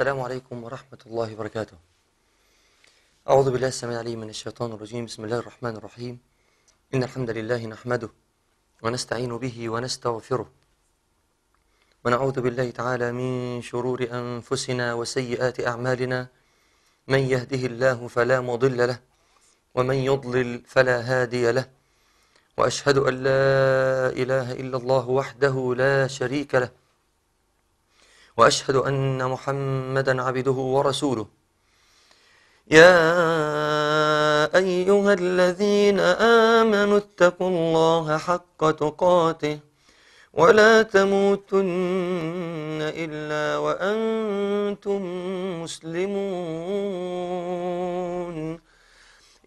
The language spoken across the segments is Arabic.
السلام عليكم ورحمة الله وبركاته أعوذ بالله السميع العليم من الشيطان الرجيم بسم الله الرحمن الرحيم إن الحمد لله نحمده ونستعين به ونستغفره ونعوذ بالله تعالى من شرور أنفسنا وسيئات أعمالنا من يهده الله فلا مضل له ومن يضلل فلا هادي له وأشهد أن لا إله إلا الله وحده لا شريك له وأشهد أن محمدا عبده ورسوله يا أيها الذين آمنوا اتقوا الله حق تقاته ولا تموتن إلا وأنتم مسلمون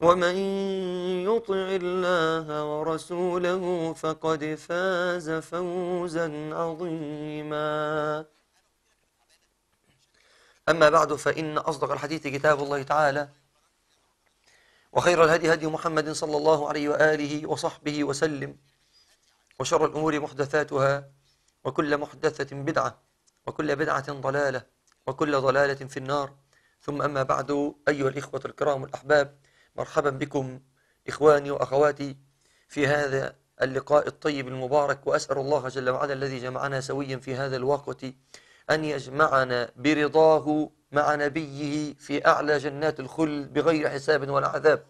ومن يطع الله ورسوله فقد فاز فوزا عظيما أما بعد فإن أصدق الحديث كتاب الله تعالى وخير الهدي هدي محمد صلى الله عليه وآله وصحبه وسلم وشر الأمور محدثاتها وكل محدثة بدعة وكل بدعة ضلالة وكل ضلالة في النار ثم أما بعد أيها الإخوة الكرام الأحباب مرحبا بكم إخواني وأخواتي في هذا اللقاء الطيب المبارك وأسأل الله جل وعلا الذي جمعنا سويا في هذا الوقت أن يجمعنا برضاه مع نبيه في أعلى جنات الخلد بغير حساب ولا عذاب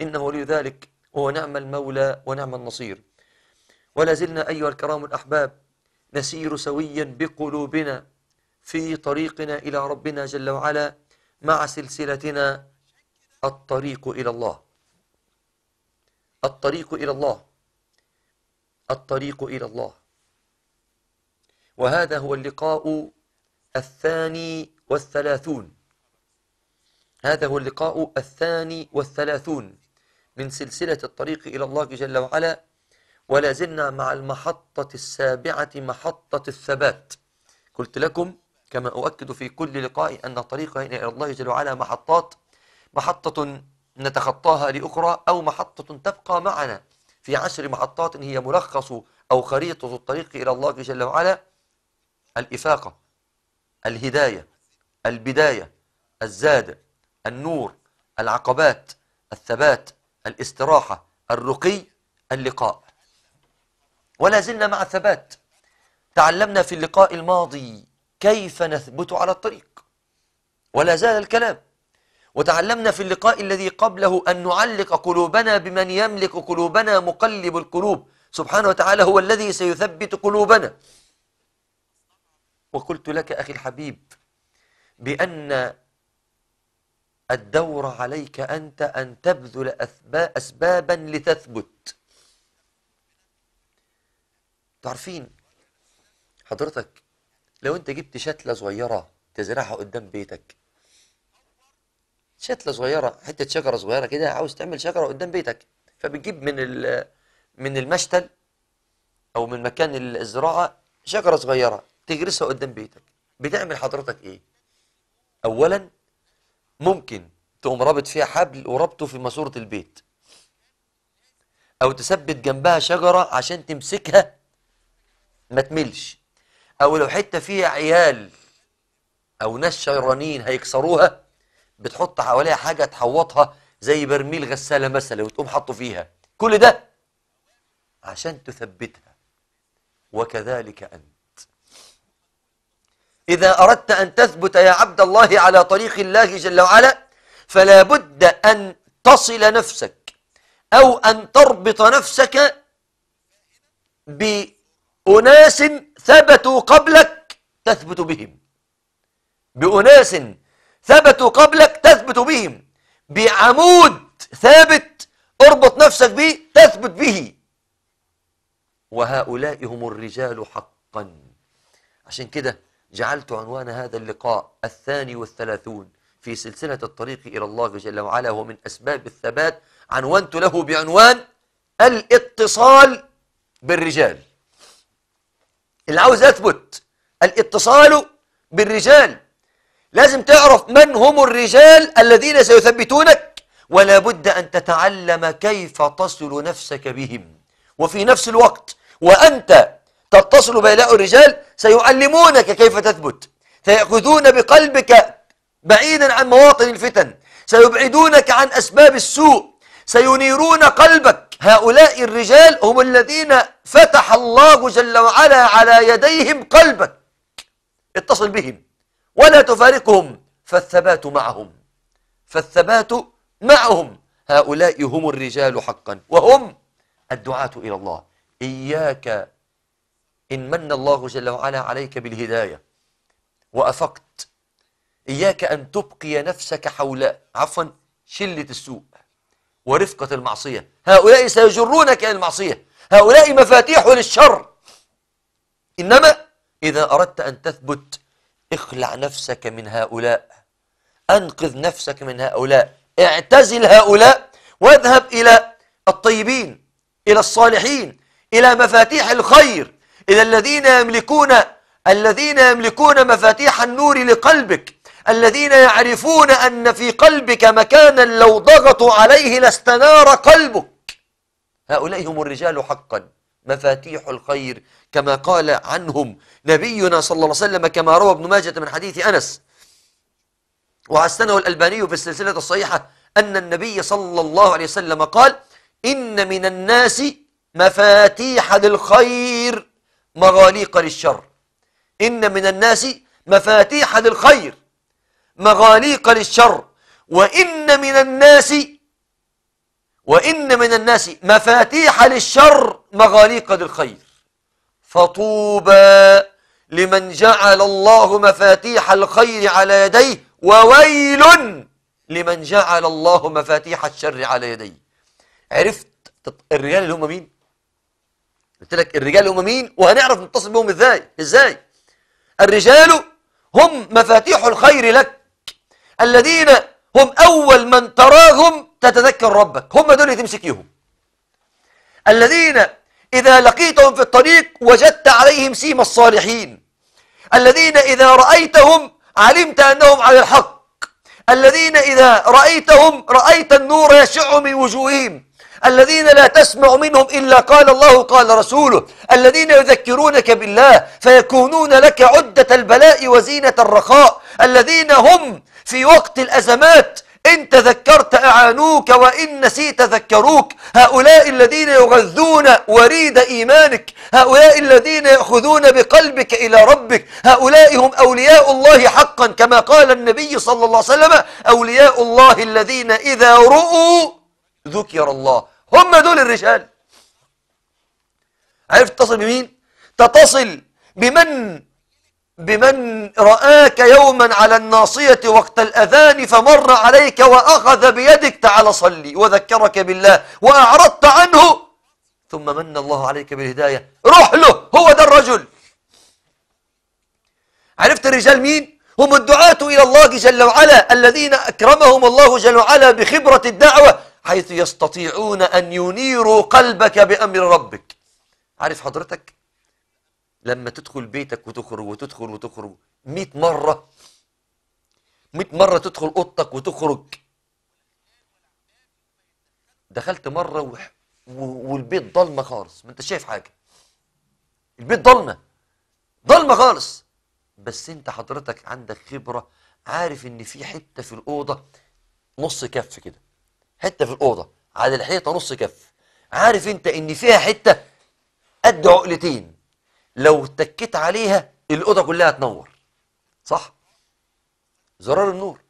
إنه ولي ذلك نعم المولى ونعم النصير ولا زلنا أيها الكرام الأحباب نسير سويا بقلوبنا في طريقنا إلى ربنا جل وعلا مع سلسلتنا الطريق إلى الله الطريق إلى الله الطريق إلى الله وهذا هو اللقاء الثاني والثلاثون هذا هو اللقاء الثاني والثلاثون من سلسلة الطريق إلى الله جل وعلا ولا زلنا مع المحطة السابعة محطة الثبات قلت لكم كما أؤكد في كل لقاء أن الطريق إلى الله جل وعلا محطات محطة نتخطاها لأخرى أو محطة تبقى معنا في عشر محطات هي ملخص أو خريطة الطريق إلى الله جل وعلا الإفاقة الهداية البداية الزاد النور العقبات الثبات الاستراحة الرقي اللقاء ولا زلنا مع الثبات تعلمنا في اللقاء الماضي كيف نثبت على الطريق ولا زال الكلام وتعلمنا في اللقاء الذي قبله أن نعلق قلوبنا بمن يملك قلوبنا مقلب القلوب سبحانه وتعالى هو الذي سيثبت قلوبنا وقلت لك أخي الحبيب بأن الدور عليك أنت أن تبذل أسبابا لتثبت تعرفين حضرتك لو أنت جبت شتلة صغيرة تزرعها قدام بيتك شتله صغيره حته شجره صغيره كده عاوز تعمل شجره قدام بيتك فبتجيب من من المشتل او من مكان الزراعه شجره صغيره تجرسها قدام بيتك بتعمل حضرتك ايه اولا ممكن تقوم رابط فيها حبل وربطه في ماسوره البيت او تثبت جنبها شجره عشان تمسكها ما تملش او لو حته فيها عيال او ناس شيرانين هيكسروها بتحط حواليها حاجه تحوطها زي برميل غساله مثلا وتقوم حاطه فيها كل ده عشان تثبتها وكذلك انت اذا اردت ان تثبت يا عبد الله على طريق الله جل وعلا فلا بد ان تصل نفسك او ان تربط نفسك باناس ثبتوا قبلك تثبت بهم باناس ثبتوا قبلك تثبت بهم بعمود ثابت اربط نفسك به تثبت به وهؤلاء هم الرجال حقا عشان كده جعلت عنوان هذا اللقاء الثاني والثلاثون في سلسلة الطريق إلى الله جل وعلا ومن أسباب الثبات عنونت له بعنوان الاتصال بالرجال اللي عاوز أثبت الاتصال بالرجال لازم تعرف من هم الرجال الذين سيثبتونك ولا بد أن تتعلم كيف تصل نفسك بهم وفي نفس الوقت وأنت تتصل بهؤلاء الرجال سيعلمونك كيف تثبت سيأخذون بقلبك بعيدا عن مواطن الفتن سيبعدونك عن أسباب السوء سينيرون قلبك هؤلاء الرجال هم الذين فتح الله جل وعلا على يديهم قلبك اتصل بهم ولا تفارقهم فالثبات معهم فالثبات معهم هؤلاء هم الرجال حقا وهم الدعاة إلى الله إياك إن من الله جل وعلا عليك بالهداية وأفقت إياك أن تبقي نفسك حول عفوا شلة السوء ورفقة المعصية هؤلاء سيجرونك إلى المعصية هؤلاء مفاتيح للشر إنما إذا أردت أن تثبت اخلع نفسك من هؤلاء أنقذ نفسك من هؤلاء اعتزل هؤلاء واذهب إلى الطيبين إلى الصالحين إلى مفاتيح الخير إلى الذين يملكون الذين يملكون مفاتيح النور لقلبك الذين يعرفون أن في قلبك مكانا لو ضغطوا عليه لاستنار قلبك هؤلاء هم الرجال حقا مفاتيح الخير كما قال عنهم نبينا صلى الله عليه وسلم كما روى ابن ماجة من حديث أنس وحسنه الألباني في السلسلة الصحيحة أن النبي صلى الله عليه وسلم قال إن من الناس مفاتيح للخير مغاليق للشر إن من الناس مفاتيح للخير مغاليق للشر وإن من الناس وإن من الناس مفاتيح للشر مغاليق للخير فطوبى لمن جعل الله مفاتيح الخير على يديه وويل لمن جعل الله مفاتيح الشر على يديه عرفت الرجال اللي هم مين قلت لك الرجال هم مين وهنعرف نتصل بهم ازاي ازاي الرجال هم مفاتيح الخير لك الذين هم اول من تراهم تتذكر ربك هم دول اللي تمسكيهم الذين إذا لقيتهم في الطريق وجدت عليهم سيم الصالحين الذين إذا رأيتهم علمت أنهم على الحق الذين إذا رأيتهم رأيت النور يشع من وجوههم الذين لا تسمع منهم إلا قال الله قال رسوله الذين يذكرونك بالله فيكونون لك عدة البلاء وزينة الرخاء الذين هم في وقت الأزمات إن تذكرت أعانوك وإن نسيت ذكروك هؤلاء الذين يغذون وريد إيمانك هؤلاء الذين يأخذون بقلبك إلى ربك هؤلاء هم أولياء الله حقا كما قال النبي صلى الله عليه وسلم أولياء الله الذين إذا رؤوا ذكر الله هم دول الرجال عرفت تتصل بمين؟ تتصل بمن بمن رآك يوما على الناصية وقت الأذان فمر عليك وأخذ بيدك تعال صلي وذكرك بالله وأعرضت عنه ثم من الله عليك بالهداية روح له هو ده الرجل عرفت الرجال مين؟ هم الدعاة إلى الله جل وعلا الذين أكرمهم الله جل وعلا بخبرة الدعوة حيث يستطيعون أن ينيروا قلبك بأمر ربك عارف حضرتك؟ لما تدخل بيتك وتخرج وتدخل وتخرج 100 مرة 100 مرة تدخل أوضتك وتخرج دخلت مرة و... و... والبيت ضلمة خالص ما انت شايف حاجة البيت ضلمة ضلمة خالص بس انت حضرتك عندك خبرة عارف ان في حتة في الأوضة نص كف كده حتة في الأوضة على الحيطة نص كف عارف انت ان فيها حتة قد عقلتين لو اتكيت عليها الأوضة كلها تنور صح زرار النور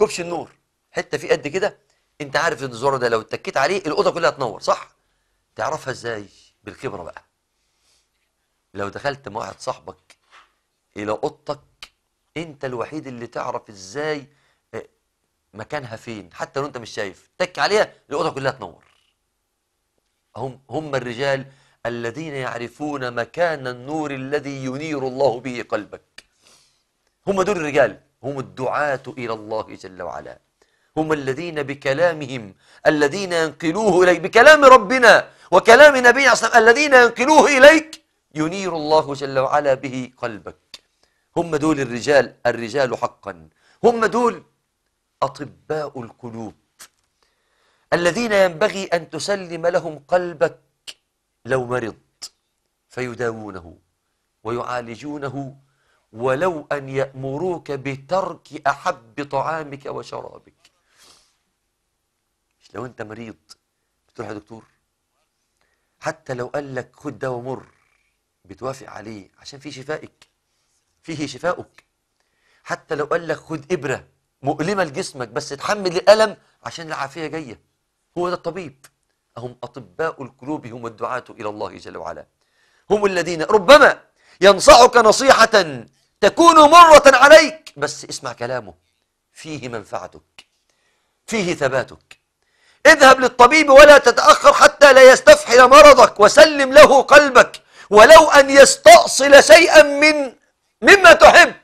كبش النور حتة فيه قد كده انت عارف ان الزرار ده لو اتكيت عليه الأوضة كلها تنور صح تعرفها ازاي بالخبرة بقى لو دخلت مع واحد صاحبك إلى أوضتك انت الوحيد اللي تعرف ازاي آه، مكانها فين حتى لو انت مش شايف تك عليها الأوضة كلها تنور هم هم الرجال الذين يعرفون مكان النور الذي ينير الله به قلبك هم دول الرجال هم الدعاة إلى الله جل وعلا هم الذين بكلامهم الذين ينقلوه إليك بكلام ربنا وكلام نبينا صلى الله عليه وسلم الذين ينقلوه إليك ينير الله جل وعلا به قلبك هم دول الرجال الرجال حقا هم دول أطباء القلوب الذين ينبغي أن تسلم لهم قلبك لو مرض فيداوونه ويعالجونه ولو أن يأمروك بترك أحب طعامك وشرابك لو أنت مريض بتروح يا دكتور حتى لو قال لك خد دواء مر بتوافق عليه عشان فيه شفائك فيه شفائك حتى لو قال لك خد إبرة مؤلمة لجسمك بس تحمل الألم عشان العافية جاية هو ده الطبيب هم أطباء القلوب هم الدعاة إلى الله جل وعلا هم الذين ربما ينصحك نصيحة تكون مرة عليك بس اسمع كلامه فيه منفعتك فيه ثباتك اذهب للطبيب ولا تتأخر حتى لا يستفحل مرضك وسلم له قلبك ولو أن يستأصل شيئا من مما تحب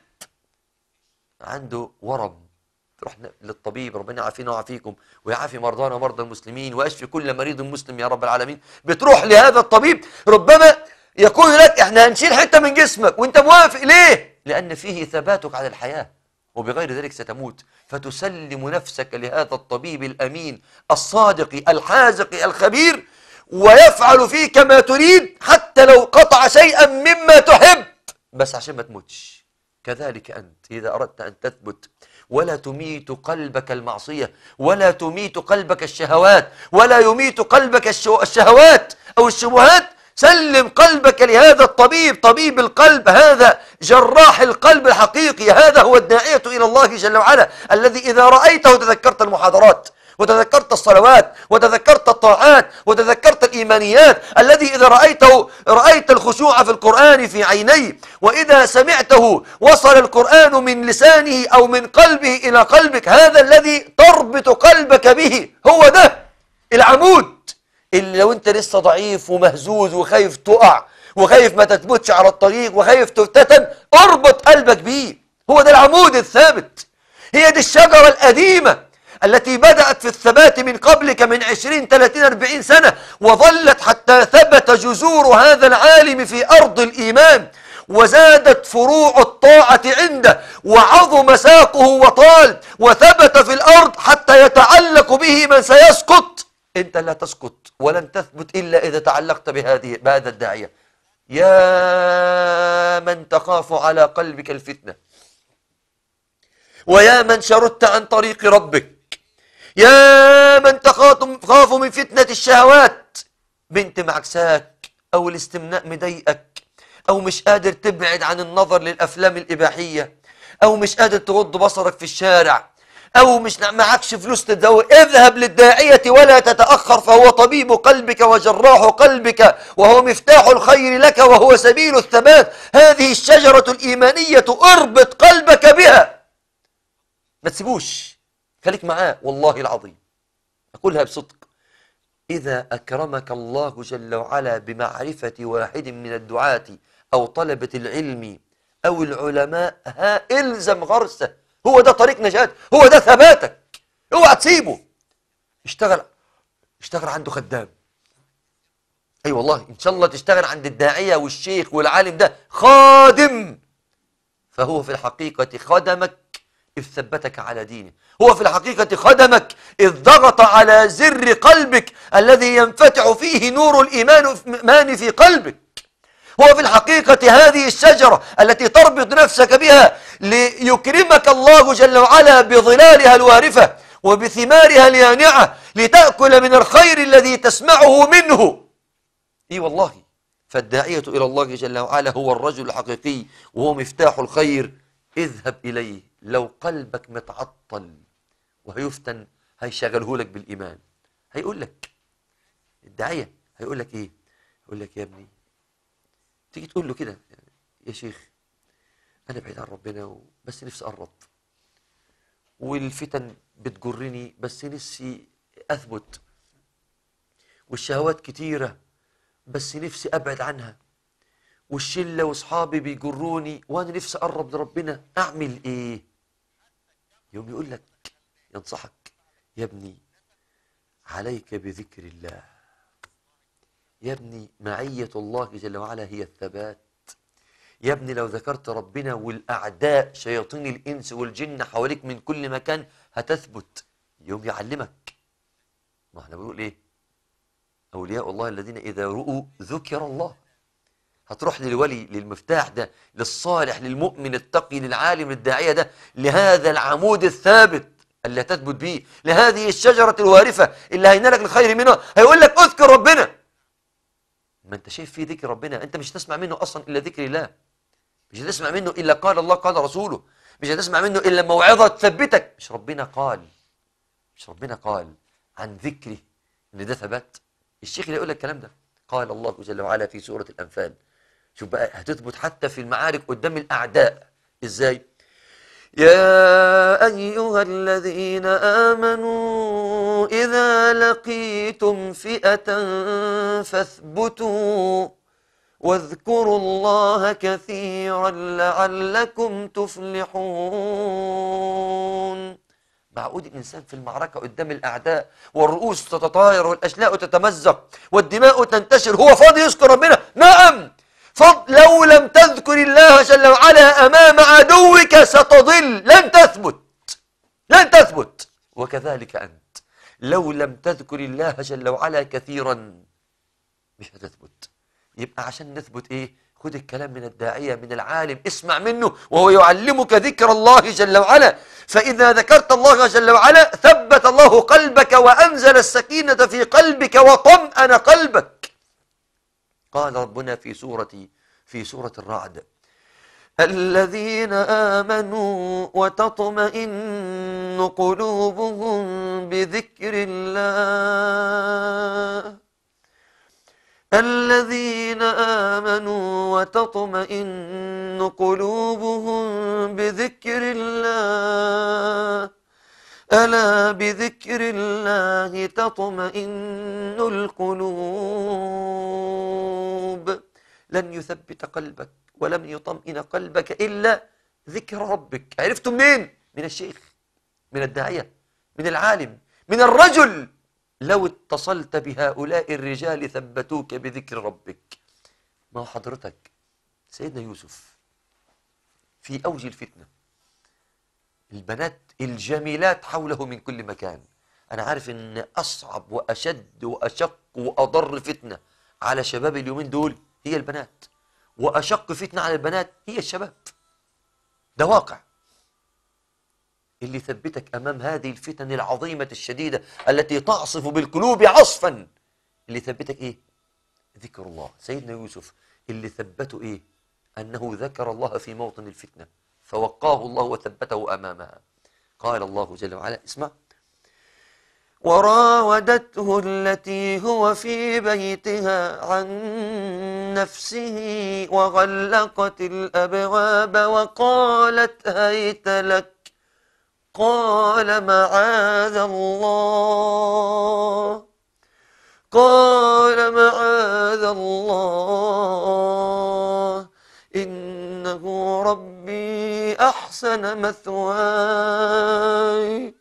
عنده ورم رحنا للطبيب ربنا يعافينا ويعافيكم ويعافي مرضانا ومرضى المسلمين ويشفي كل مريض مسلم يا رب العالمين بتروح لهذا الطبيب ربما يقول لك احنا هنشيل حته من جسمك وانت موافق ليه لان فيه ثباتك على الحياه وبغير ذلك ستموت فتسلم نفسك لهذا الطبيب الامين الصادق الحازق الخبير ويفعل فيك ما تريد حتى لو قطع شيئا مما تحب بس عشان ما تموتش كذلك انت اذا اردت ان تثبت ولا تميت قلبك المعصية ولا تميت قلبك الشهوات ولا يميت قلبك الشهوات أو الشبهات سلم قلبك لهذا الطبيب طبيب القلب هذا جراح القلب الحقيقي هذا هو الداعية إلى الله جل وعلا الذي إذا رأيته تذكرت المحاضرات وتذكرت الصلوات وتذكرت الطاعات وتذكرت الإيمانيات الذي إذا رأيته رأيت الخشوع في القرآن في عينيه وإذا سمعته وصل القرآن من لسانه أو من قلبه إلى قلبك هذا الذي تربط قلبك به هو ده العمود اللي لو أنت لسه ضعيف ومهزوز وخايف تقع وخايف ما تثبتش على الطريق وخايف تفتتن اربط قلبك بيه هو ده العمود الثابت هي دي الشجرة القديمة التي بدأت في الثبات من قبلك من عشرين ثلاثين أربعين سنة وظلت حتى ثبت جذور هذا العالم في أرض الإيمان وزادت فروع الطاعة عنده وعظم ساقه وطال وثبت في الأرض حتى يتعلق به من سيسقط أنت لا تسقط ولن تثبت إلا إذا تعلقت بهذه بهذا الداعية يا من تخاف على قلبك الفتنة ويا من شردت عن طريق ربك يا من تخاف من فتنة الشهوات بنت معكساك أو الاستمناء مضايقك أو مش قادر تبعد عن النظر للأفلام الإباحية أو مش قادر تغض بصرك في الشارع أو مش معكش فلوس تدور اذهب للداعية ولا تتأخر فهو طبيب قلبك وجراح قلبك وهو مفتاح الخير لك وهو سبيل الثبات هذه الشجرة الإيمانية اربط قلبك بها ما تسيبوش خليك معاه والله العظيم أقولها بصدق إذا أكرمك الله جل وعلا بمعرفة واحد من الدعاة أو طلبة العلم أو العلماء ها إلزم غرسه هو ده طريق نجاتك هو ده ثباتك اوعى تسيبه اشتغل اشتغل عنده خدام اي أيوة والله ان شاء الله تشتغل عند الداعيه والشيخ والعالم ده خادم فهو في الحقيقه خدمك إذ ثبتك على دينه هو في الحقيقة خدمك إذ ضغط على زر قلبك الذي ينفتح فيه نور الإيمان في قلبك هو في الحقيقة هذه الشجرة التي تربط نفسك بها ليكرمك الله جل وعلا بظلالها الوارفة وبثمارها اليانعة لتأكل من الخير الذي تسمعه منه إي والله فالداعية إلى الله جل وعلا هو الرجل الحقيقي وهو مفتاح الخير اذهب إليه لو قلبك متعطل وهيفتن هيشغله لك بالايمان هيقول لك الداعيه هيقول لك ايه يقول لك يا ابني تيجي تقول له كده يا شيخ انا بعيد عن ربنا بس نفسي اقرب والفتن بتجرني بس نفسي اثبت والشهوات كتيره بس نفسي ابعد عنها والشله واصحابي بيجروني وانا نفسي اقرب لربنا اعمل ايه يوم يقول لك ينصحك يا ابني عليك بذكر الله يا ابني معية الله جل وعلا هي الثبات يا ابني لو ذكرت ربنا والأعداء شياطين الإنس والجن حواليك من كل مكان هتثبت يوم يعلمك ما احنا بنقول ايه أولياء الله الذين إذا رؤوا ذكر الله هتروح للولي للمفتاح ده للصالح للمؤمن التقي للعالم الداعية ده لهذا العمود الثابت اللي هتثبت بيه لهذه الشجرة الوارفة اللي هينالك الخير منها هيقول لك اذكر ربنا ما انت شايف فيه ذكر ربنا انت مش هتسمع منه اصلا الا ذكر الله مش هتسمع منه الا قال الله قال رسوله مش هتسمع منه الا موعظة تثبتك مش ربنا قال مش ربنا قال عن ذكره ان ده ثبت الشيخ اللي يقول لك الكلام ده قال الله جل وعلا في سورة الأنفال شوف بقى هتثبت حتى في المعارك قدام الأعداء إزاي؟ يا أيها الذين آمنوا إذا لقيتم فئة فاثبتوا واذكروا الله كثيرا لعلكم تفلحون معقول الإنسان في المعركة قدام الأعداء والرؤوس تتطاير والأشلاء تتمزق والدماء تنتشر هو فاضي يذكر ربنا نعم لو لم تذكر الله جل وعلا أمام عدوك ستضل لن تثبت لن تثبت وكذلك أنت لو لم تذكر الله جل وعلا كثيرا مش هتثبت يبقى عشان نثبت إيه خد الكلام من الداعية من العالم اسمع منه وهو يعلمك ذكر الله جل وعلا فإذا ذكرت الله جل وعلا ثبت الله قلبك وأنزل السكينة في قلبك وطمأن قلبك قال ربنا في سورة في سورة الرعد الذين آمنوا وتطمئن قلوبهم بذكر الله الذين آمنوا وتطمئن قلوبهم بذكر الله ألا بذكر الله تطمئن القلوب لن يثبت قلبك ولم يطمئن قلبك إلا ذكر ربك عرفتم مين؟ من الشيخ من الداعية من العالم من الرجل لو اتصلت بهؤلاء الرجال ثبتوك بذكر ربك ما حضرتك سيدنا يوسف في أوج الفتنة البنات الجميلات حوله من كل مكان أنا عارف أن أصعب وأشد وأشق وأضر فتنة على شباب اليومين دول هي البنات وأشق فتنة على البنات هي الشباب ده واقع اللي ثبتك أمام هذه الفتن العظيمة الشديدة التي تعصف بالقلوب عصفا اللي ثبتك إيه؟ ذكر الله سيدنا يوسف اللي ثبته إيه؟ أنه ذكر الله في موطن الفتنة فوقاه الله وثبته أمامها قال الله جل وعلا اسمع وراودته التي هو في بيتها عن نفسه وغلقت الأبواب وقالت هيت لك قال معاذ الله قال معاذ الله إنه ربي أحسن مثواي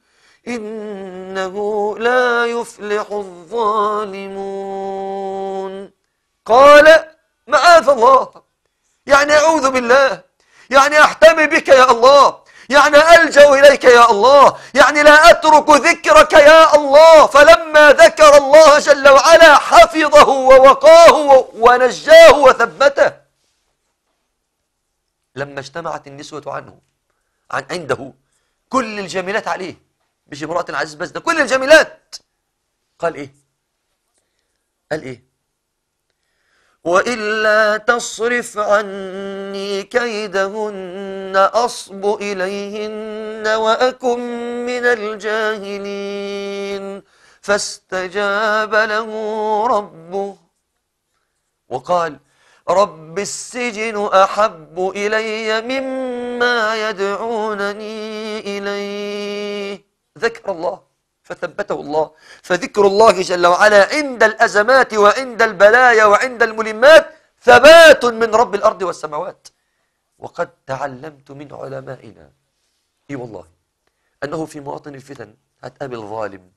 إنه لا يفلح الظالمون قال معاذ الله يعني أعوذ بالله يعني أحتمي بك يا الله يعني ألجأ إليك يا الله يعني لا أترك ذكرك يا الله فلما ذكر الله جل وعلا حفظه ووقاه ونجاه وثبته لما اجتمعت النسوة عنه عن عنده كل الجميلات عليه مش امرأة العزيز بس ده كل الجميلات قال إيه قال إيه وإلا تصرف عني كيدهن أصب إليهن وأكن من الجاهلين فاستجاب له ربه وقال رب السجن أحب إلي مما يدعونني إليه ذكر الله فثبته الله فذكر الله جل وعلا عند الأزمات وعند البلايا وعند الملمات ثبات من رب الأرض والسماوات وقد تعلمت من علمائنا إي والله أنه في مواطن الفتن هتقابل ظالم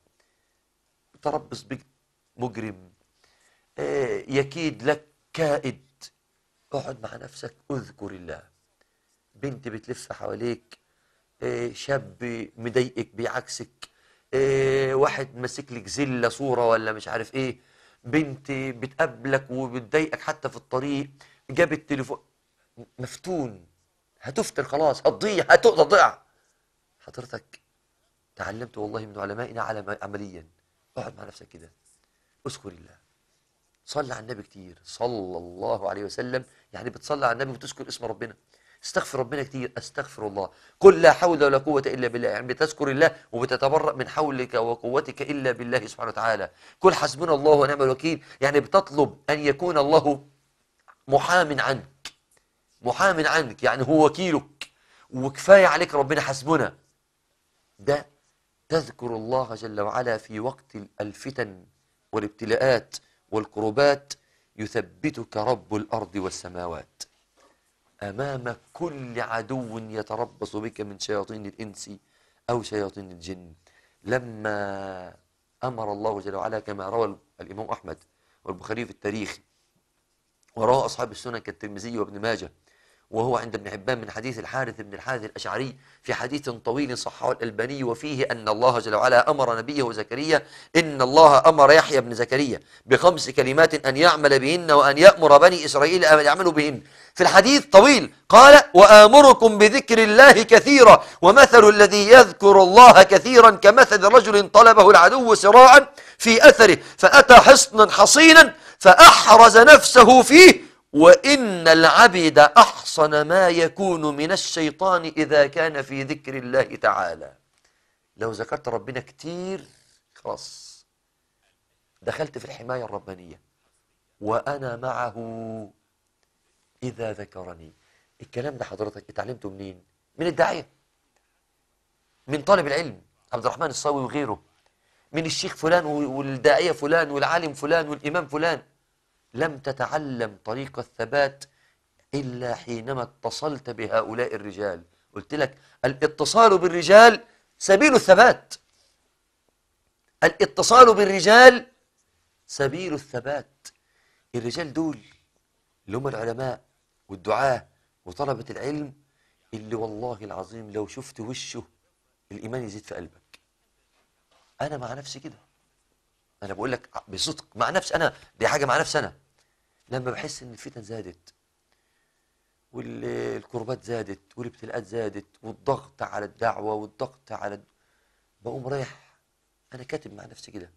متربص بك مجرم آه، يكيد لك كائد اقعد مع نفسك اذكر الله بنت بتلف حواليك آه، شاب مضايقك بعكسك آه، واحد ماسك لك زله صوره ولا مش عارف ايه بنت بتقابلك وبتضايقك حتى في الطريق جاب التليفون مفتون هتفتن خلاص هتضيع هتضيع حضرتك تعلمت والله من علمائنا على عمليا اقعد مع نفسك كده اذكر الله صلي على النبي كتير صلى الله عليه وسلم يعني بتصلي على النبي وتذكر اسم ربنا استغفر ربنا كتير استغفر الله قل لا حول ولا قوة إلا بالله يعني بتذكر الله وبتتبرأ من حولك وقوتك إلا بالله سبحانه وتعالى قل حسبنا الله ونعم الوكيل يعني بتطلب أن يكون الله محام عنك محام عنك يعني هو وكيلك وكفاية عليك ربنا حسبنا ده تذكر الله جل وعلا في وقت الفتن والابتلاءات والقربات يثبتك رب الأرض والسماوات أمام كل عدو يتربص بك من شياطين الإنس أو شياطين الجن لما أمر الله جل وعلا كما روى الإمام أحمد والبخاري في التاريخ وروى أصحاب السنن كالترمذي وابن ماجه وهو عند ابن حبان من حديث الحارث بن الحارث الأشعري في حديث طويل صححه الألباني وفيه أن الله جل وعلا أمر نبيه زكريا إن الله أمر يحيى بن زكريا بخمس كلمات أن يعمل بهن وأن يأمر بني إسرائيل أن يعملوا بهن في الحديث طويل قال وآمركم بذكر الله كثيرا ومثل الذي يذكر الله كثيرا كمثل رجل طلبه العدو سراعا في أثره فأتى حصنا حصينا فأحرز نفسه فيه وإن العبد أحصن ما يكون من الشيطان إذا كان في ذكر الله تعالى لو ذكرت ربنا كتير خلاص دخلت في الحماية الربانية وأنا معه إذا ذكرني الكلام ده حضرتك اتعلمته منين؟ من الداعية من طالب العلم عبد الرحمن الصاوي وغيره من الشيخ فلان والداعية فلان والعالم فلان والإمام فلان لم تتعلم طريق الثبات إلا حينما اتصلت بهؤلاء الرجال قلت لك الاتصال بالرجال سبيل الثبات الاتصال بالرجال سبيل الثبات الرجال دول اللي هم العلماء والدعاة وطلبة العلم اللي والله العظيم لو شفت وشه الإيمان يزيد في قلبك أنا مع نفسي كده انا بقول لك بصدق مع نفسي انا دي حاجه مع نفسي انا لما بحس ان الفتن زادت والكربات زادت والابتلاءات زادت والضغط على الدعوه والضغط على الد... بقوم رايح انا كاتب مع نفسي كده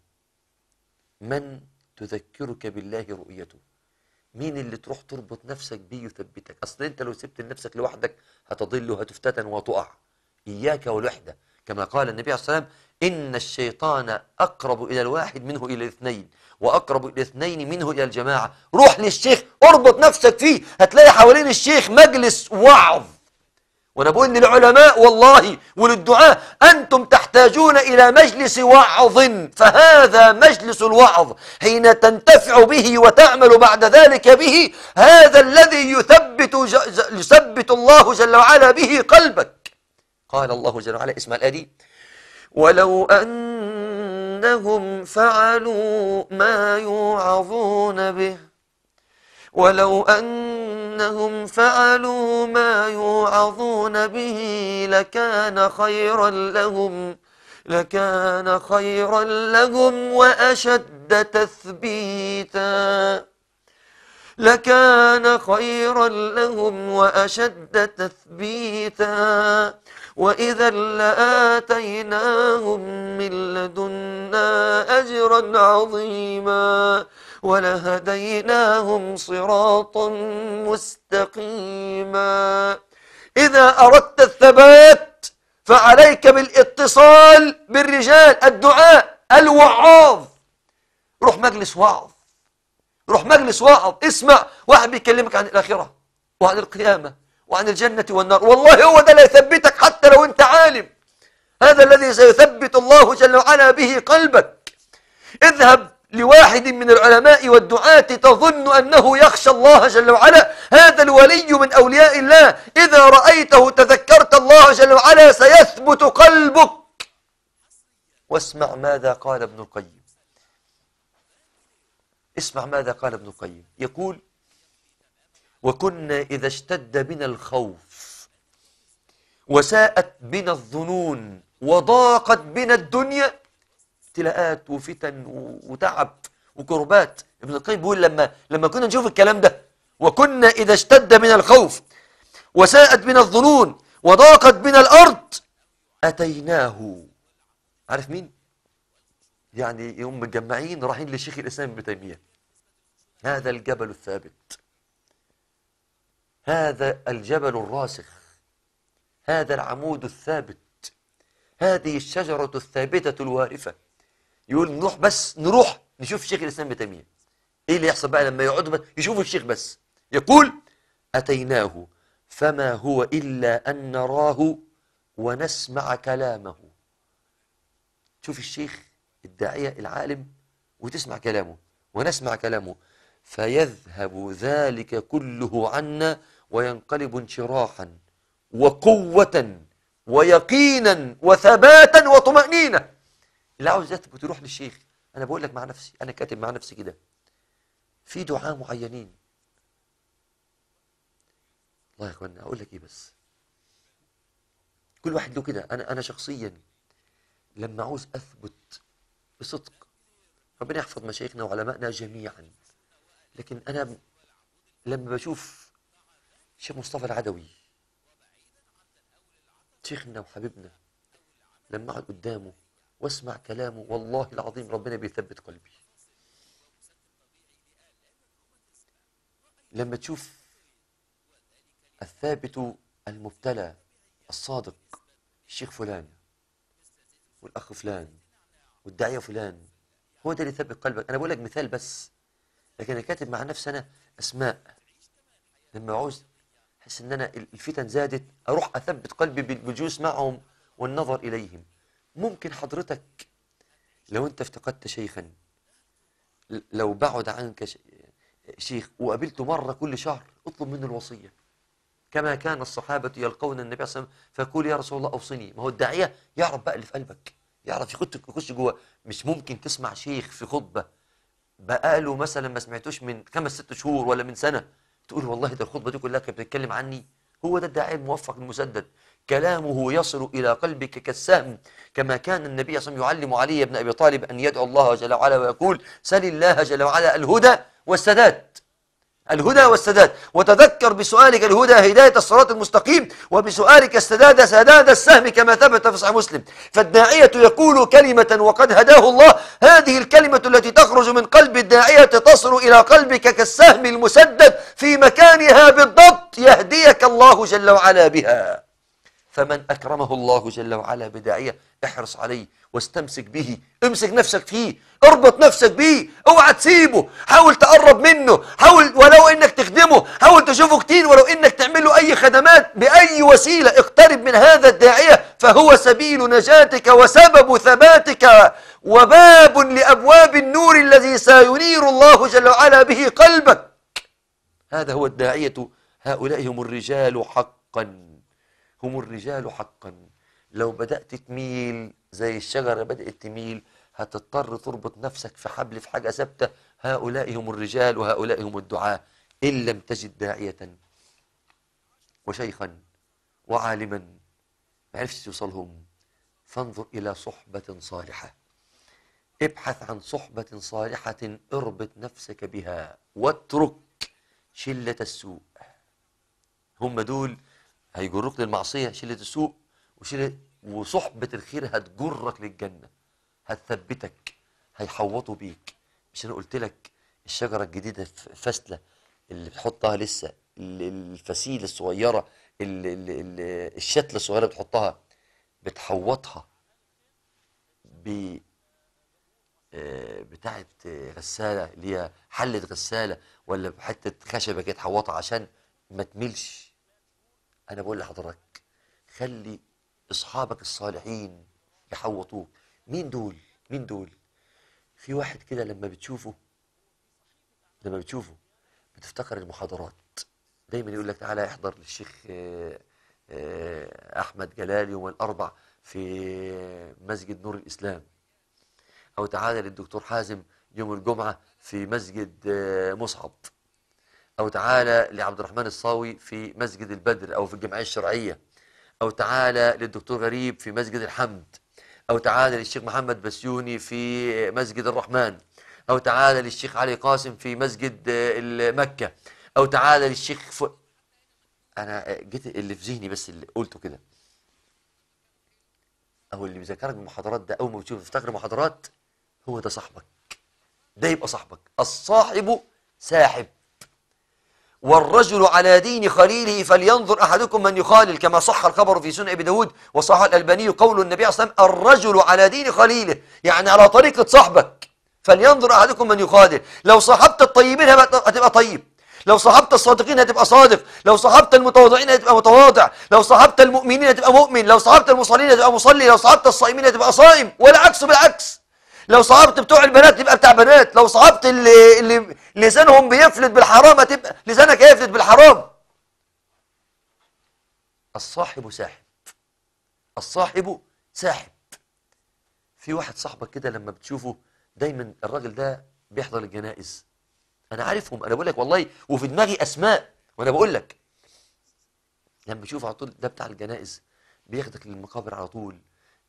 من تذكرك بالله رؤيته مين اللي تروح تربط نفسك بيه يثبتك اصل انت لو سبت نفسك لوحدك هتضل وهتفتتن وهتقع اياك والوحده كما قال النبي عليه الصلاه والسلام إن الشيطان أقرب إلى الواحد منه إلى الاثنين وأقرب إلى الاثنين منه إلى الجماعة روح للشيخ اربط نفسك فيه هتلاقي حوالين الشيخ مجلس وعظ وأنا بقول للعلماء والله وللدعاء أنتم تحتاجون إلى مجلس وعظ فهذا مجلس الوعظ حين تنتفع به وتعمل بعد ذلك به هذا الذي يثبت, يثبت الله جل وعلا به قلبك قال الله جل وعلا اسمع الأديب ولو أنهم فعلوا ما يوعظون به ولو أنهم فعلوا ما يوعظون به لكان خيرا لهم لكان خيرا لهم وأشد تثبيتا لكان خيرا لهم وأشد تثبيتا وإذا لآتيناهم من لدنا أجرا عظيما ولهديناهم صراطا مستقيما إذا أردت الثبات فعليك بالاتصال بالرجال الدعاء الوعاظ روح مجلس وعظ روح مجلس وعظ اسمع واحد بيكلمك عن الآخرة وعن القيامة وعن الجنة والنار والله هو ده اللي يثبتك حتى لو أنت عالم هذا الذي سيثبت الله جل وعلا به قلبك اذهب لواحد من العلماء والدعاة تظن أنه يخشى الله جل وعلا هذا الولي من أولياء الله إذا رأيته تذكرت الله جل وعلا سيثبت قلبك واسمع ماذا قال ابن القيم اسمع ماذا قال ابن القيم يقول وكنا إذا اشتد بنا الخوف وساءت بنا الظنون وضاقت بنا الدنيا ابتلاءات وفتن وتعب وكربات ابن القيم بيقول لما لما كنا نشوف الكلام ده وكنا إذا اشتد بنا الخوف وساءت بنا الظنون وضاقت بنا الأرض أتيناه عارف مين؟ يعني يوم متجمعين رايحين لشيخ الإسلام ابن تيمية هذا الجبل الثابت هذا الجبل الراسخ هذا العمود الثابت هذه الشجرة الثابتة الوارفة يقول نروح بس نروح نشوف شيخ الإسلام ابن تيمية إيه اللي يحصل بقى لما بس يشوفوا الشيخ بس يقول أتيناه فما هو إلا أن نراه ونسمع كلامه شوف الشيخ الداعية العالم وتسمع كلامه ونسمع كلامه فيذهب ذلك كله عنا وينقلب انشراحا وقوة ويقينا وثباتا وطمأنينة اللي عاوز يثبت يروح للشيخ أنا بقول لك مع نفسي أنا كاتب مع نفسي كده في دعاء معينين الله يا اخوانا أقول لك إيه بس كل واحد له كده أنا أنا شخصيا لما عاوز أثبت بصدق ربنا يحفظ مشايخنا وعلمائنا جميعا لكن أنا لما بشوف الشيخ مصطفى العدوي شيخنا وحبيبنا لما اقعد قدامه واسمع كلامه والله العظيم ربنا بيثبت قلبي لما تشوف الثابت المبتلى الصادق الشيخ فلان والاخ فلان والداعيه فلان هو ده اللي يثبت قلبك انا بقول لك مثال بس لكن انا كاتب مع نفسي انا اسماء لما عوز احس ان انا الفتن زادت اروح اثبت قلبي بالجلوس معهم والنظر اليهم ممكن حضرتك لو انت افتقدت شيخا لو بعد عنك شيخ وقابلته مره كل شهر اطلب منه الوصيه كما كان الصحابه يلقون النبي صلى الله عليه وسلم فقول يا رسول الله اوصني ما هو الداعيه يعرف بقى اللي في قلبك يعرف يخش جوه مش ممكن تسمع شيخ في خطبه بقاله مثلا ما سمعتوش من خمس ست شهور ولا من سنه تقول والله ده الخطبه دي كلها كانت بتتكلم عني هو ده الداعيه الموفق المسدد كلامه يصل إلى قلبك كالسهم كما كان النبي صلى الله عليه وسلم يعلم علي بن أبي طالب أن يدعو الله جل وعلا ويقول سل الله جل وعلا الهدى والسداد الهدى والسداد وتذكر بسؤالك الهدى هداية الصراط المستقيم وبسؤالك السداد سداد السهم كما ثبت في صحيح مسلم فالداعية يقول كلمة وقد هداه الله هذه الكلمة التي تخرج من قلب الداعية تصل إلى قلبك كالسهم المسدد في مكانها بالضبط يهديك الله جل وعلا بها فمن أكرمه الله جل وعلا بداعية احرص عليه واستمسك به امسك نفسك فيه اربط نفسك به اوعى تسيبه حاول تقرب منه حاول ولو انك تخدمه حاول تشوفه كتير ولو انك تعمل له اي خدمات باي وسيله اقترب من هذا الداعيه فهو سبيل نجاتك وسبب ثباتك وباب لابواب النور الذي سينير الله جل وعلا به قلبك هذا هو الداعيه هؤلاء هم الرجال حقا هم الرجال حقا لو بدأت تميل زي الشجرة بدأت تميل هتضطر تربط نفسك في حبل في حاجة ثابتة هؤلاء هم الرجال وهؤلاء هم الدعاة إن لم تجد داعية وشيخا وعالما ما عرفتش توصلهم فانظر إلى صحبة صالحة ابحث عن صحبة صالحة اربط نفسك بها واترك شلة السوء هم دول هيجروك للمعصية شلة السوء وشيل وصحبة الخير هتجرك للجنة هتثبتك هيحوطوا بيك مش انا قلت لك الشجرة الجديدة الفاسلة اللي بتحطها لسه الفسيلة الصغيرة الشتلة الصغيرة بتحطها بتحوطها ب آه، بتاعة غسالة اللي هي حلة غسالة ولا بحتة خشبة كده تحوطها عشان ما تملش أنا بقول لحضرتك خلي اصحابك الصالحين يحوطوك مين دول مين دول في واحد كده لما بتشوفه لما بتشوفه بتفتكر المحاضرات دايما يقول لك تعالى احضر للشيخ آه، آه، احمد جلال يوم الاربع في مسجد نور الاسلام او تعالى للدكتور حازم يوم الجمعه في مسجد آه، مصعب او تعالى لعبد الرحمن الصاوي في مسجد البدر او في الجمعيه الشرعيه أو تعالى للدكتور غريب في مسجد الحمد أو تعالى للشيخ محمد بسيوني في مسجد الرحمن أو تعالى للشيخ علي قاسم في مسجد آه، مكة أو تعالى للشيخ ف... أنا جيت اللي في ذهني بس اللي قلته كده أو اللي بيذكرك بالمحاضرات ده أول ما بتشوف تفتكر محاضرات هو ده صاحبك ده يبقى صاحبك الصاحب ساحب والرجل على دين خليله فلينظر أحدكم من يخالل كما صح الخبر في سنة أبي داود وصح الألباني قول النبي عليه الصلاة والسلام الرجل على دين خليله يعني على طريقة صاحبك فلينظر أحدكم من يخالل لو صاحبت الطيبين هتبقى طيب لو صاحبت الصادقين هتبقى صادق لو صاحبت المتواضعين هتبقى متواضع لو صاحبت المؤمنين هتبقى مؤمن لو صاحبت المصلين هتبقى مصلي لو صاحبت الصائمين هتبقى صائم والعكس بالعكس لو صعبت بتوع البنات تبقى بتاع بنات لو صعبت اللي, اللي لسانهم بيفلت بالحرام تبقى لسانك هيفلت بالحرام الصاحب ساحب الصاحب ساحب في واحد صاحبك كده لما بتشوفه دايما الراجل ده بيحضر الجنائز انا عارفهم انا بقول لك والله وفي دماغي اسماء وانا بقول لك لما بشوف على طول ده بتاع الجنائز بياخدك للمقابر على طول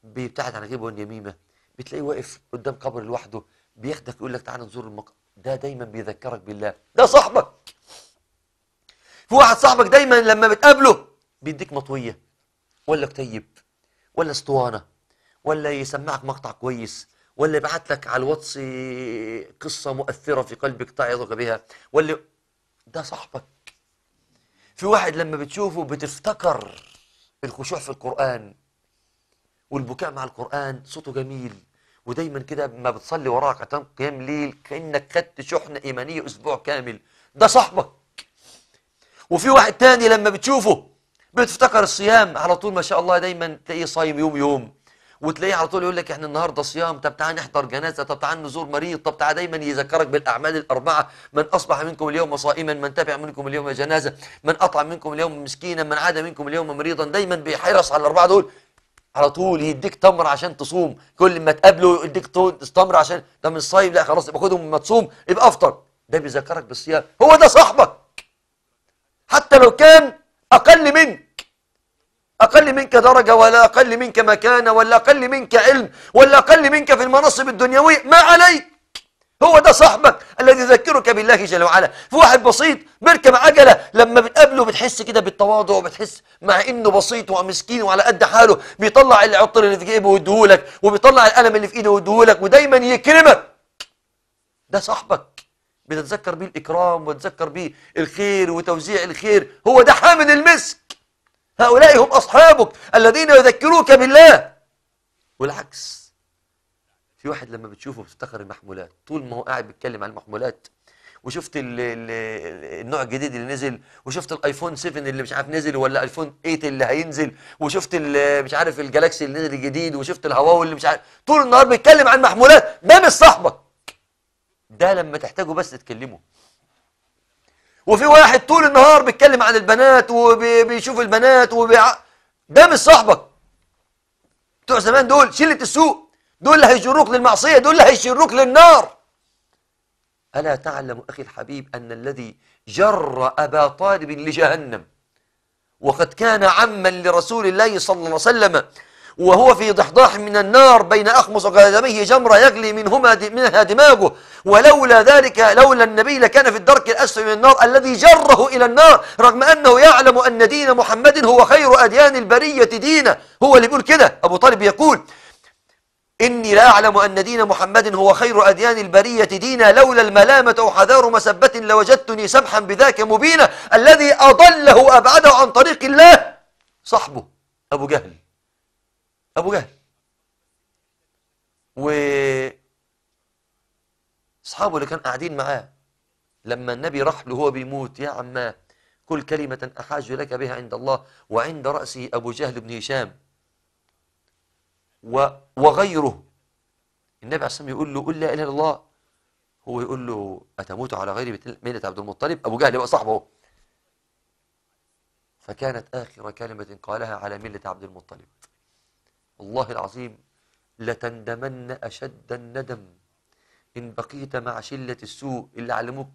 بيبتعد عن غيبه والنميمه بتلاقيه واقف قدام قبر لوحده بياخدك يقول لك تعال نزور المقبره ده دايما بيذكرك بالله ده صاحبك في واحد صاحبك دايما لما بتقابله بيديك مطويه ولا كتيب ولا اسطوانه ولا يسمعك مقطع كويس ولا يبعت لك على الواتس قصه مؤثره في قلبك تعظك بها ولا ده صاحبك في واحد لما بتشوفه بتفتكر الخشوع في القرآن والبكاء مع القرآن صوته جميل ودايما كده ما بتصلي وراك ركعتين قيام ليل كأنك خدت شحنة إيمانية أسبوع كامل ده صاحبك وفي واحد تاني لما بتشوفه بتفتكر الصيام على طول ما شاء الله دايما تلاقيه صايم يوم يوم وتلاقيه على طول يقول لك احنا النهارده صيام طب تعالى نحضر جنازه طب تعالى نزور مريض طب تعالى دايما يذكرك بالاعمال الاربعه من اصبح منكم اليوم صائما من تبع منكم اليوم جنازه من اطعم منكم اليوم مسكينا من عاد منكم اليوم مريضا دايما بيحرص على الاربعه دول على طول يديك تمر عشان تصوم كل ما تقابله يديك تمر عشان ده مش صايم لا خلاص يبقى خدهم ما تصوم يبقى افطر ده بيذكرك بالصيام هو ده صاحبك حتى لو كان اقل منك اقل منك درجه ولا اقل منك مكانه ولا اقل منك علم ولا اقل منك في المناصب الدنيويه ما عليك هو ده صاحبك الذي يذكرك بالله جل وعلا في واحد بسيط بيركب عجلة لما بتقابله بتحس كده بالتواضع وبتحس مع انه بسيط ومسكين وعلى قد حاله بيطلع العطر اللي في جيبه ويديهولك وبيطلع القلم اللي في ايده ويديهولك ودايما يكرمك ده صاحبك بتتذكر بيه الإكرام وتتذكر بيه الخير وتوزيع الخير هو ده حامل المسك هؤلاء هم أصحابك الذين يذكروك بالله والعكس في واحد لما بتشوفه بتفتخر المحمولات طول ما هو قاعد بيتكلم عن المحمولات وشفت الـ الـ النوع الجديد اللي نزل وشفت الايفون 7 اللي مش عارف نزل ولا ايفون 8 اللي هينزل وشفت مش عارف الجلاكسي اللي نزل الجديد وشفت الهواوي اللي مش عارف طول النهار بيتكلم عن محمولات ده مش صاحبك ده لما تحتاجه بس تكلمه وفي واحد طول النهار بيتكلم عن البنات وبيشوف البنات وبيع ده مش صاحبك بتوع زمان دول شله السوق دول اللي هيجروك للمعصية دول اللي هيجروك للنار ألا تعلم أخي الحبيب أن الذي جر أبا طالب لجهنم وقد كان عما لرسول الله صلى الله عليه وسلم وهو في ضحضاح من النار بين أخمص قدميه جمرة يغلي منهما منها دماغه ولولا ذلك لولا النبي لكان في الدرك الأسفل من النار الذي جره إلى النار رغم أنه يعلم أن دين محمد هو خير أديان البرية دينا هو اللي بيقول كده أبو طالب يقول إني لا أعلم أن دين محمد هو خير أديان البرية دينا لولا الملامة أو حذار مسبة لوجدتني سمحا بذاك مبينا الذي أضله أبعده عن طريق الله صاحبه أبو جهل أبو جهل و أصحابه اللي كانوا قاعدين معاه لما النبي راح له هو بيموت يا عماه كل كلمة أحاج لك بها عند الله وعند رأسه أبو جهل بن هشام وغيره النبي عليه الصلاة والسلام يقول له قل لا إله إلا الله هو يقول له أتموت على غير ملة عبد المطلب أبو جهل يبقى صاحبه فكانت آخر كلمة قالها على ملة عبد المطلب والله العظيم لتندمن أشد الندم إن بقيت مع شلة السوء اللي علموك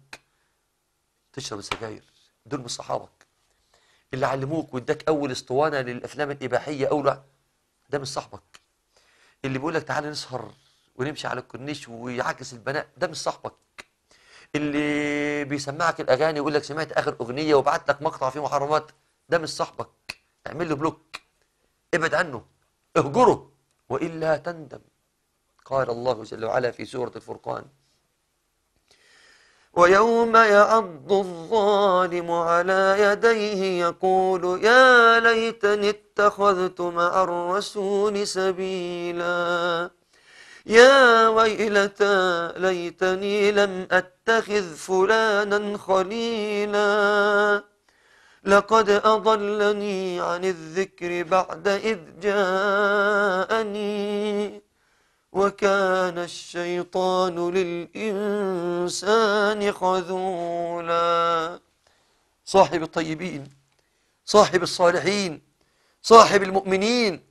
تشرب السجاير دول من صحابك اللي علموك واداك أول اسطوانة للأفلام الإباحية اول ده مش صاحبك اللي بيقول لك تعالى نسهر ونمشي على الكورنيش ويعكس البنات ده مش صاحبك اللي بيسمعك الاغاني ويقول لك سمعت اخر اغنيه وبعت لك مقطع فيه محرمات ده مش صاحبك اعمل له بلوك ابعد عنه اهجره والا تندم قال الله جل وعلا في سوره الفرقان ويوم يعض الظالم على يديه يقول يا ليتني اتخذت مع الرسول سبيلا يا ويلتى ليتني لم أتخذ فلانا خليلا لقد أضلني عن الذكر بعد إذ جاءني وكان الشيطان للإنسان خذولا صاحب الطيبين صاحب الصالحين صاحب المؤمنين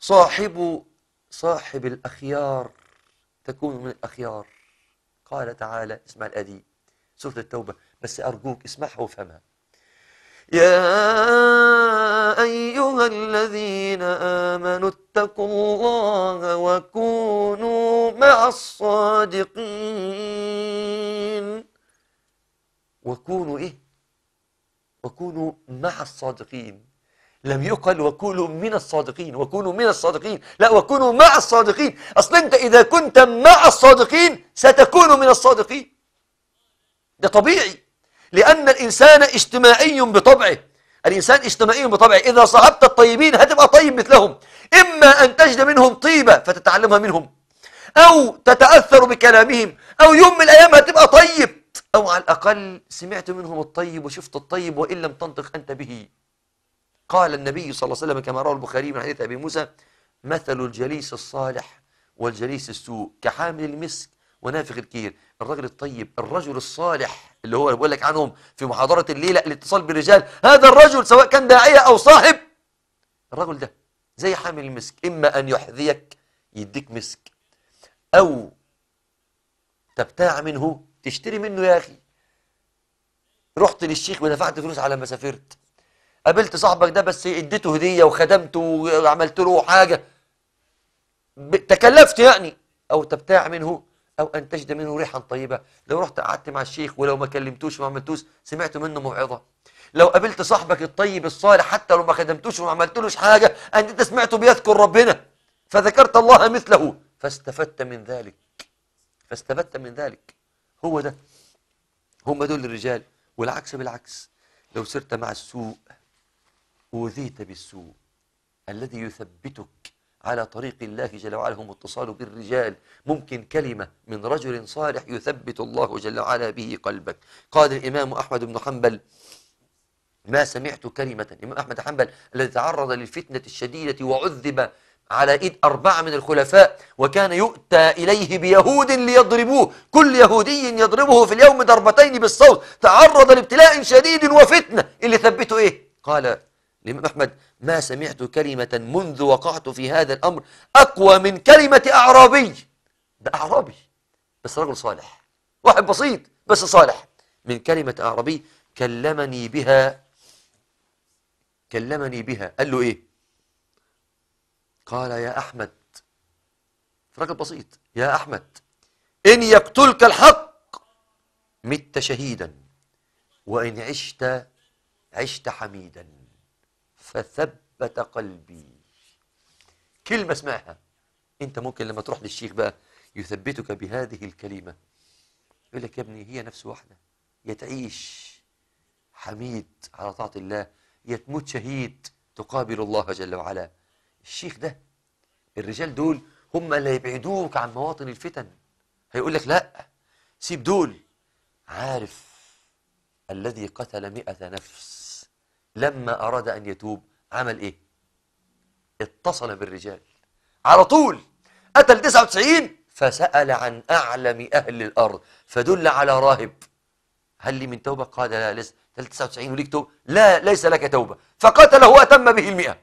صاحب صاحب الأخيار تكون من الأخيار قال تعالى اسمع الأدي سورة التوبة بس أرجوك اسمعها وافهمها يا أيها الذين آمنوا اتقوا الله وكونوا مع الصادقين وكونوا إيه؟ وكونوا مع الصادقين لم يقل وكونوا من الصادقين وكونوا من الصادقين لا وكونوا مع الصادقين أصلا أنت إذا كنت مع الصادقين ستكون من الصادقين ده طبيعي لأن الإنسان اجتماعي بطبعه الإنسان اجتماعي بطبعه إذا صاحبت الطيبين هتبقى طيب مثلهم إما أن تجد منهم طيبة فتتعلمها منهم أو تتأثر بكلامهم أو يوم من الأيام هتبقى طيب أو على الأقل سمعت منهم الطيب وشفت الطيب وإن لم تنطق أنت به قال النبي صلى الله عليه وسلم كما رواه البخاري من حديث أبي موسى مثل الجليس الصالح والجليس السوء كحامل المسك ونافخ الكير الرجل الطيب الرجل الصالح اللي هو بقول لك عنهم في محاضرة الليلة الاتصال بالرجال هذا الرجل سواء كان داعية أو صاحب الرجل ده زي حامل المسك إما أن يحذيك يديك مسك أو تبتاع منه تشتري منه يا أخي رحت للشيخ ودفعت فلوس على ما سافرت قابلت صاحبك ده بس اديته هدية وخدمته وعملت له حاجة تكلفت يعني أو تبتاع منه أو أن تجد منه ريحا طيبة لو رحت قعدت مع الشيخ ولو ما كلمتوش وما عملتوش سمعت منه موعظة لو قابلت صاحبك الطيب الصالح حتى لو ما خدمتوش وما عملتلوش حاجة أن أنت سمعته بيذكر ربنا فذكرت الله مثله فاستفدت من ذلك فاستفدت من ذلك هو ده هم دول الرجال والعكس بالعكس لو سرت مع السوء أوذيت بالسوء الذي يثبتك على طريق الله جل وعلا هم اتصال بالرجال ممكن كلمة من رجل صالح يثبت الله جل وعلا به قلبك قال الإمام أحمد بن حنبل ما سمعت كلمة الإمام أحمد حنبل الذي تعرض للفتنة الشديدة وعذب على إيد أربعة من الخلفاء وكان يؤتى إليه بيهود ليضربوه كل يهودي يضربه في اليوم ضربتين بالصوت تعرض لابتلاء شديد وفتنة اللي ثبته إيه؟ قال الإمام أحمد ما سمعت كلمة منذ وقعت في هذا الأمر أقوى من كلمة أعرابي ده أعرابي بس رجل صالح واحد بسيط بس صالح من كلمة أعرابي كلمني بها كلمني بها قال له إيه قال يا أحمد رجل بسيط يا أحمد إن يقتلك الحق مت شهيدا وإن عشت عشت حميدا فثبت قلبي كلمة اسمعها أنت ممكن لما تروح للشيخ بقى يثبتك بهذه الكلمة يقول لك يا ابني هي نفس واحدة يتعيش حميد على طاعة الله يتموت شهيد تقابل الله جل وعلا الشيخ ده الرجال دول هم اللي يبعدوك عن مواطن الفتن هيقول لك لا سيب دول عارف الذي قتل مئة نفس لما أراد أن يتوب عمل إيه؟ اتصل بالرجال على طول أتى ال 99 فسأل عن أعلم أهل الأرض فدل على راهب هل لي من توبة؟ قال لا لسه 99 وليك توبة؟ لا ليس لك توبة فقتله وأتم به المئة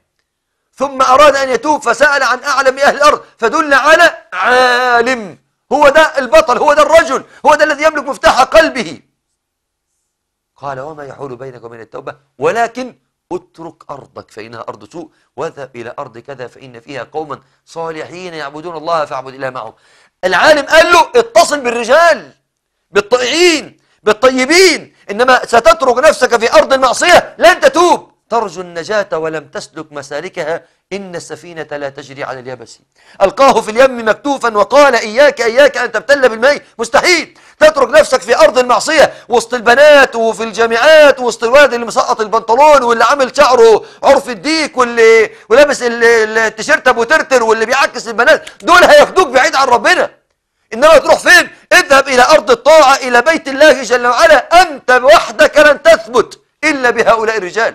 ثم أراد أن يتوب فسأل عن أعلم أهل الأرض فدل على عالم هو ده البطل هو ده الرجل هو ده الذي يملك مفتاح قلبه قال وما يحول بينك وبين التوبة ولكن اترك أرضك فإنها أرض سوء واذهب إلى أرض كذا فإن فيها قوما صالحين يعبدون الله فاعبد الله معهم العالم قال له اتصل بالرجال بالطائعين بالطيبين إنما ستترك نفسك في أرض المعصية لن تتوب ترجو النجاة ولم تسلك مسالكها إن السفينة لا تجري على اليبس ألقاه في اليم مكتوفا وقال إياك إياك أن تبتل بالماء مستحيل تترك نفسك في أرض المعصية وسط البنات وفي الجامعات وسط الواد اللي مسقط البنطلون واللي عامل شعره عرف الديك واللي ولابس التيشيرت أبو ترتر واللي بيعكس البنات دول هياخدوك بعيد عن ربنا إنما تروح فين؟ اذهب إلى أرض الطاعة إلى بيت الله جل وعلا أنت وحدك لن تثبت إلا بهؤلاء الرجال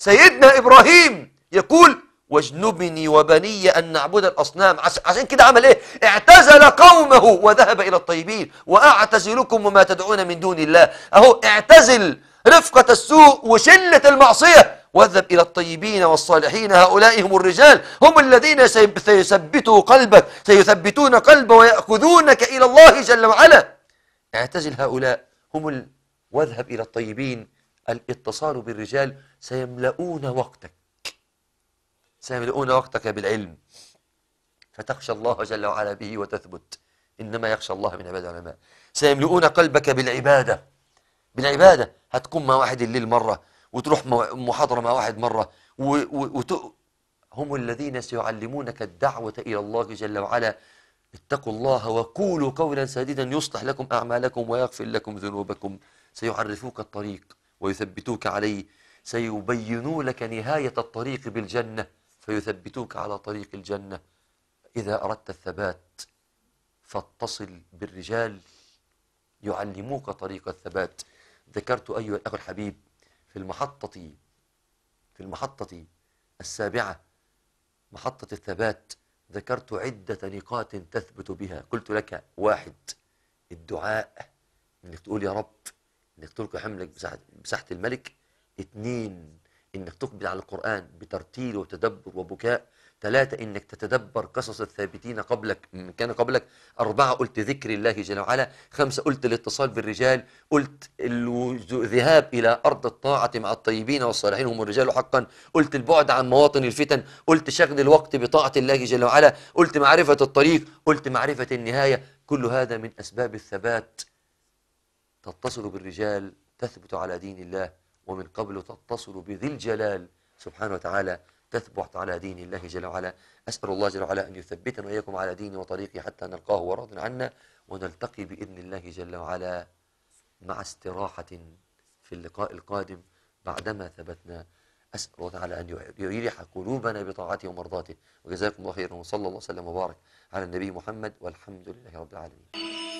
سيدنا إبراهيم يقول واجنبني وبني أن نعبد الأصنام عشان كده عمل إيه اعتزل قومه وذهب إلى الطيبين وأعتزلكم وما تدعون من دون الله أهو اعتزل رفقة السوء وشلة المعصية واذهب إلى الطيبين والصالحين هؤلاء هم الرجال هم الذين سيثبتوا قلبك سيثبتون قلبه ويأخذونك إلى الله جل وعلا اعتزل هؤلاء هم ال... واذهب إلى الطيبين الاتصال بالرجال سيملؤون وقتك سيملؤون وقتك بالعلم فتخشى الله جل وعلا به وتثبت إنما يخشى الله من عباد العلماء سيملؤون قلبك بالعبادة بالعبادة هتقوم مع واحد الليل مرة وتروح محاضرة مع واحد مرة و... و... وت... هم الذين سيعلمونك الدعوة إلى الله جل وعلا اتقوا الله وقولوا قولا سديدا يصلح لكم أعمالكم ويغفر لكم ذنوبكم سيعرفوك الطريق ويثبتوك عليه سيبينوا لك نهاية الطريق بالجنة فيثبتوك على طريق الجنة إذا أردت الثبات فاتصل بالرجال يعلموك طريق الثبات ذكرت أيها الأخ الحبيب في المحطة في المحطة السابعة محطة الثبات ذكرت عدة نقاط تثبت بها قلت لك واحد الدعاء انك تقول يا رب انك تلقي حملك بساحه الملك اثنين انك تقبل على القران بترتيل وتدبر وبكاء ثلاثة إنك تتدبر قصص الثابتين قبلك من كان قبلك أربعة قلت ذكر الله جل وعلا خمسة قلت الاتصال بالرجال قلت الذهاب إلى أرض الطاعة مع الطيبين والصالحين هم الرجال حقا قلت البعد عن مواطن الفتن قلت شغل الوقت بطاعة الله جل وعلا قلت معرفة الطريق قلت معرفة النهاية كل هذا من أسباب الثبات تتصل بالرجال تثبت على دين الله ومن قبل تتصل بذي الجلال سبحانه وتعالى تثبت على دين الله جل وعلا أسأل الله جل وعلا أن يثبتنا وإياكم على ديني وطريقي حتى نلقاه وراض عنا ونلتقي بإذن الله جل وعلا مع استراحة في اللقاء القادم بعدما ثبتنا أسأل الله تعالى أن يريح قلوبنا بطاعته ومرضاته وجزاكم الله خيرا وصلى الله وسلم وبارك على النبي محمد والحمد لله رب العالمين